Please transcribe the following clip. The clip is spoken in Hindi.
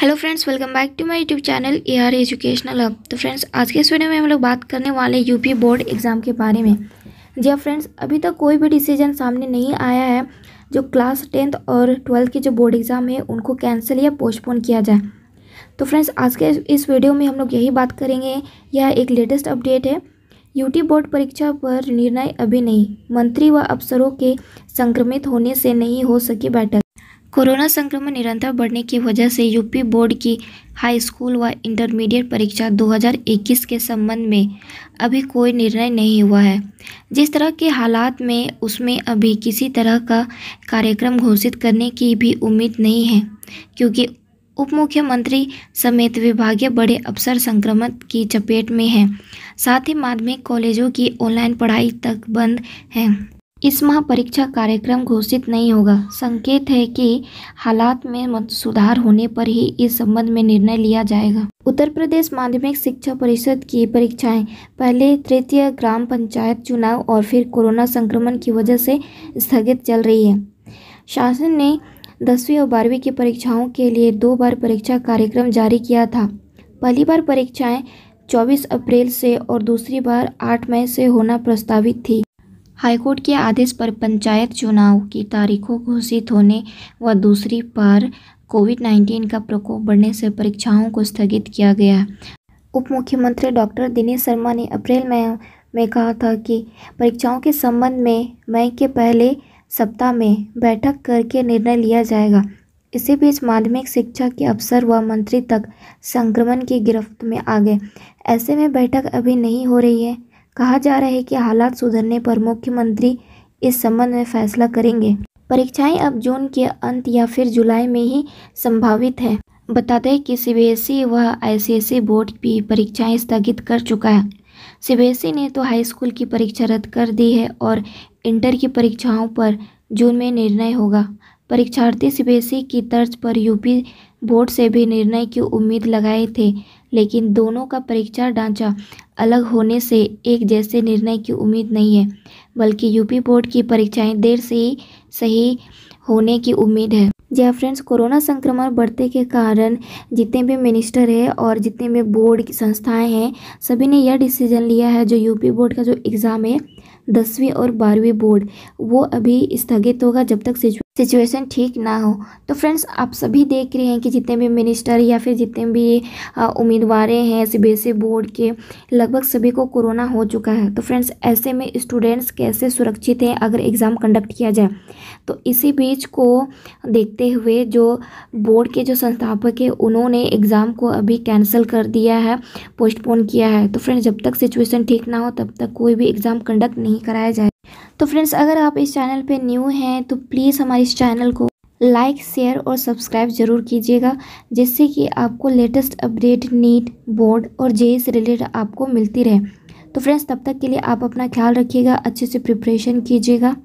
hello friends welcome back to my YouTube channel A R educational hub तो फ्रेंड्स आज के इस वीडियो में हम लोग बात करने वाले यूपी बोर्ड एग्ज़ाम के बारे में जी हाँ फ्रेंड्स अभी तक कोई भी डिसीजन सामने नहीं आया है जो क्लास टेंथ और ट्वेल्थ के जो बोर्ड एग्ज़ाम है उनको कैंसिल या पोस्टपोन किया जाए तो फ्रेंड्स आज के इस वीडियो में हम लोग यही बात करेंगे यह एक लेटेस्ट अपडेट है यूटी बोर्ड परीक्षा पर निर्णय अभी नहीं मंत्री व अफसरों के संक्रमित होने से नहीं हो सकी बैठक कोरोना संक्रमण निरंतर बढ़ने की वजह से यूपी बोर्ड की हाई स्कूल व इंटरमीडिएट परीक्षा 2021 के संबंध में अभी कोई निर्णय नहीं हुआ है जिस तरह के हालात में उसमें अभी किसी तरह का कार्यक्रम घोषित करने की भी उम्मीद नहीं है क्योंकि उप मुख्यमंत्री समेत विभागीय बड़े अफसर संक्रमण की चपेट में हैं साथ ही माध्यमिक कॉलेजों की ऑनलाइन पढ़ाई तक बंद है इस माह परीक्षा कार्यक्रम घोषित नहीं होगा संकेत है कि हालात में सुधार होने पर ही इस संबंध में निर्णय लिया जाएगा उत्तर प्रदेश माध्यमिक शिक्षा परिषद की परीक्षाएं पहले तृतीय ग्राम पंचायत चुनाव और फिर कोरोना संक्रमण की वजह से स्थगित चल रही है शासन ने दसवीं और बारहवीं की परीक्षाओं के लिए दो बार परीक्षा कार्यक्रम जारी किया था पहली बार परीक्षाएं 24 अप्रैल से और दूसरी बार 8 मई से होना प्रस्तावित थी हाईकोर्ट के आदेश पर पंचायत चुनाव की तारीखों घोषित होने व दूसरी पर कोविड 19 का प्रकोप बढ़ने से परीक्षाओं को स्थगित किया गया उप मुख्यमंत्री डॉक्टर दिनेश शर्मा ने अप्रैल में में कहा था कि परीक्षाओं के संबंध में मई के पहले सप्ताह में बैठक करके निर्णय लिया जाएगा इसी बीच माध्यमिक शिक्षा के अफसर व मंत्री तक संक्रमण की गिरफ्त में आ गए ऐसे में बैठक अभी नहीं हो रही है कहा जा रहा है कि हालात सुधरने पर मुख्यमंत्री इस संबंध में फैसला करेंगे परीक्षाएं अब जून के अंत या फिर जुलाई में ही संभावित है बता दें कि सीबीएसई व आईसीएसई बोर्ड भी परीक्षाएं स्थगित कर चुका है सीबीएसई ने तो हाई स्कूल की परीक्षा रद्द कर दी है और इंटर की परीक्षाओं पर जून में निर्णय होगा परीक्षार्थी सीबीएसई की तर्ज पर यूपी बोर्ड से भी निर्णय की उम्मीद लगाए थे लेकिन दोनों का परीक्षा ढांचा अलग होने से एक जैसे निर्णय की उम्मीद नहीं है बल्कि यूपी बोर्ड की परीक्षाएं देर से ही सही होने की उम्मीद है जय हाँ फ्रेंड्स कोरोना संक्रमण बढ़ते के कारण जितने भी मिनिस्टर है और जितने भी बोर्ड की संस्थाएँ हैं सभी ने यह डिसीजन लिया है जो यूपी बोर्ड का जो एग्ज़ाम है दसवीं और बारहवीं बोर्ड वो अभी स्थगित होगा जब तक सिचुएशन ठीक ना हो तो फ्रेंड्स आप सभी देख रहे हैं कि जितने भी मिनिस्टर या फिर जितने भी उम्मीदवार हैं सीबीएसई बोर्ड के लगभग सभी को कोरोना हो चुका है तो फ्रेंड्स ऐसे में स्टूडेंट्स कैसे सुरक्षित हैं अगर एग्ज़ाम कंडक्ट किया जाए तो इसी बीच को देखते हुए जो बोर्ड के जो संस्थापक हैं उन्होंने एग्ज़ाम को अभी कैंसिल कर दिया है पोस्टपोन किया है तो फ्रेंड्स जब तक सिचुएसन ठीक ना हो तब तक कोई भी एग्ज़ाम कंडक्ट नहीं नहीं कराया जाए तो फ्रेंड्स अगर आप इस चैनल पे न्यू हैं तो प्लीज़ हमारे इस चैनल को लाइक शेयर और सब्सक्राइब ज़रूर कीजिएगा जिससे कि आपको लेटेस्ट अपडेट नीट बोर्ड और जे से रिलेटेड आपको मिलती रहे तो फ्रेंड्स तब तक के लिए आप अपना ख्याल रखिएगा अच्छे से प्रिपरेशन कीजिएगा